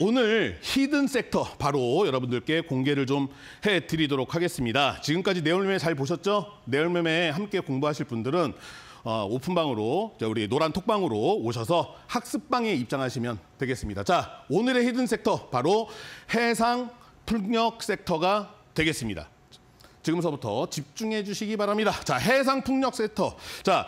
오늘 히든 섹터 바로 여러분들께 공개를 좀 해드리도록 하겠습니다. 지금까지 내얼매매 잘 보셨죠? 내얼매매 함께 공부하실 분들은 어, 오픈방으로 우리 노란 톡방으로 오셔서 학습방에 입장하시면 되겠습니다. 자, 오늘의 히든 섹터 바로 해상 풍력 섹터가 되겠습니다. 지금서부터 집중해 주시기 바랍니다. 자, 해상 풍력 섹터. 자,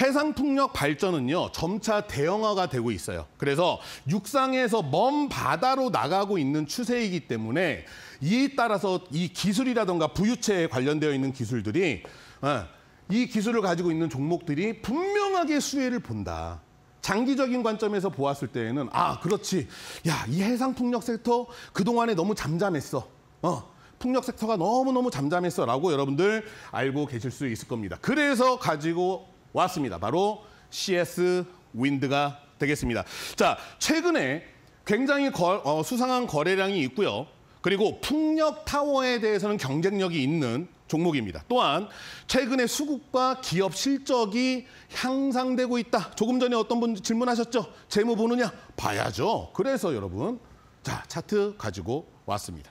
해상 풍력 발전은요 점차 대형화가 되고 있어요. 그래서 육상에서 먼 바다로 나가고 있는 추세이기 때문에 이에 따라서 이 기술이라던가 부유체에 관련되어 있는 기술들이 어, 이 기술을 가지고 있는 종목들이 분명하게 수혜를 본다. 장기적인 관점에서 보았을 때에는 아 그렇지 야이 해상 풍력 섹터 그동안에 너무 잠잠했어 어 풍력 섹터가 너무너무 잠잠했어라고 여러분들 알고 계실 수 있을 겁니다 그래서 가지고 왔습니다. 바로 CS 윈드가 되겠습니다. 자, 최근에 굉장히 거, 어, 수상한 거래량이 있고요. 그리고 풍력 타워에 대해서는 경쟁력이 있는 종목입니다. 또한 최근에 수급과 기업 실적이 향상되고 있다. 조금 전에 어떤 분 질문하셨죠? 재무 보느냐? 봐야죠. 그래서 여러분, 자, 차트 가지고 왔습니다.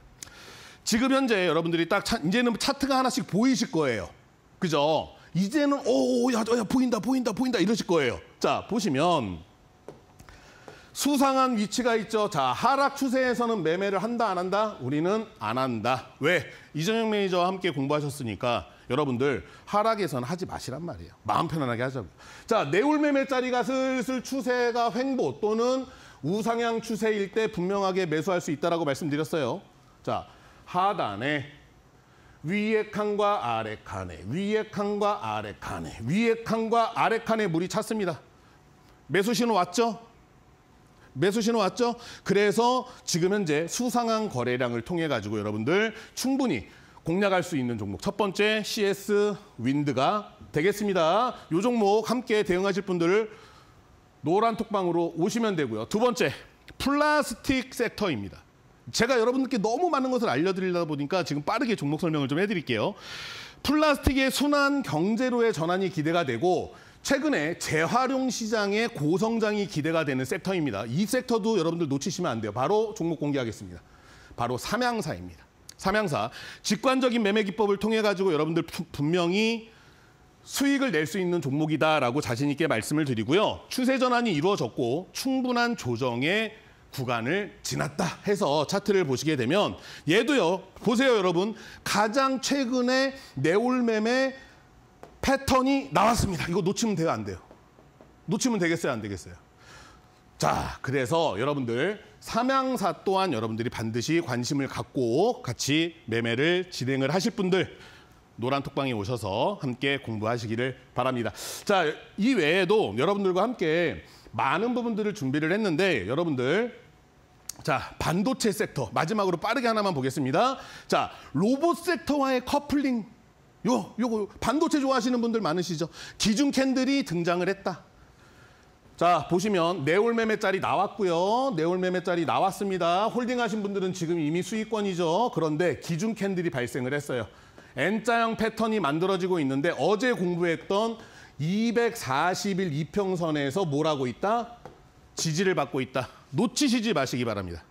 지금 현재 여러분들이 딱 차, 이제는 차트가 하나씩 보이실 거예요. 그죠? 이제는 오야 야, 보인다 보인다 보인다 이러실 거예요. 자 보시면 수상한 위치가 있죠. 자 하락 추세에서는 매매를 한다 안 한다? 우리는 안 한다. 왜? 이정영 매니저와 함께 공부하셨으니까 여러분들 하락에서는 하지 마시란 말이에요. 마음 편안하게 하자고. 자 내울 매매짜리가 슬슬 추세가 횡보 또는 우상향 추세일 때 분명하게 매수할 수 있다라고 말씀드렸어요. 자 하단에 위에 칸과 아래 칸에 위에 칸과 아래 칸에 위에 칸과 아래 칸에 물이 찼습니다. 매수 신호 왔죠? 매수 신호 왔죠? 그래서 지금 현재 수상한 거래량을 통해 가지고 여러분들 충분히 공략할 수 있는 종목 첫 번째 CS 윈드가 되겠습니다. 이 종목 함께 대응하실 분들 노란 톡방으로 오시면 되고요. 두 번째 플라스틱 섹터입니다. 제가 여러분께 들 너무 많은 것을 알려드리다 보니까 지금 빠르게 종목 설명을 좀 해드릴게요. 플라스틱의 순환 경제로의 전환이 기대가 되고 최근에 재활용 시장의 고성장이 기대가 되는 섹터입니다. 이 섹터도 여러분들 놓치시면 안 돼요. 바로 종목 공개하겠습니다. 바로 삼양사입니다. 삼양사. 직관적인 매매 기법을 통해 가지고 여러분들 분명히 수익을 낼 수 있는 종목이다라고 자신 있게 말씀을 드리고요. 추세 전환이 이루어졌고 충분한 조정에 구간을 지났다 해서 차트를 보시게 되면 얘도요. 보세요, 여러분. 가장 최근에 내올매매 패턴이 나왔습니다. 이거 놓치면 돼요, 안 돼요? 놓치면 되겠어요, 안 되겠어요? 자, 그래서 여러분들 삼양사 또한 여러분들이 반드시 관심을 갖고 같이 매매를 진행을 하실 분들 노란 톡방에 오셔서 함께 공부하시기를 바랍니다. 자, 이 외에도 여러분들과 함께 많은 부분들을 준비를 했는데 여러분들 자, 반도체 섹터. 마지막으로 빠르게 하나만 보겠습니다. 자, 로봇 섹터와의 커플링. 요, 요거, 반도체 좋아하시는 분들 많으시죠? 기준 캔들이 등장을 했다. 자, 보시면 네올 매매짜리 나왔고요. 네올 매매짜리 나왔습니다. 홀딩 하신 분들은 지금 이미 수익권이죠. 그런데 기준 캔들이 발생을 했어요. N자형 패턴이 만들어지고 있는데 어제 공부했던 240일 이평선에서 뭘 하고 있다? 지지를 받고 있다. 놓치시지 마시기 바랍니다.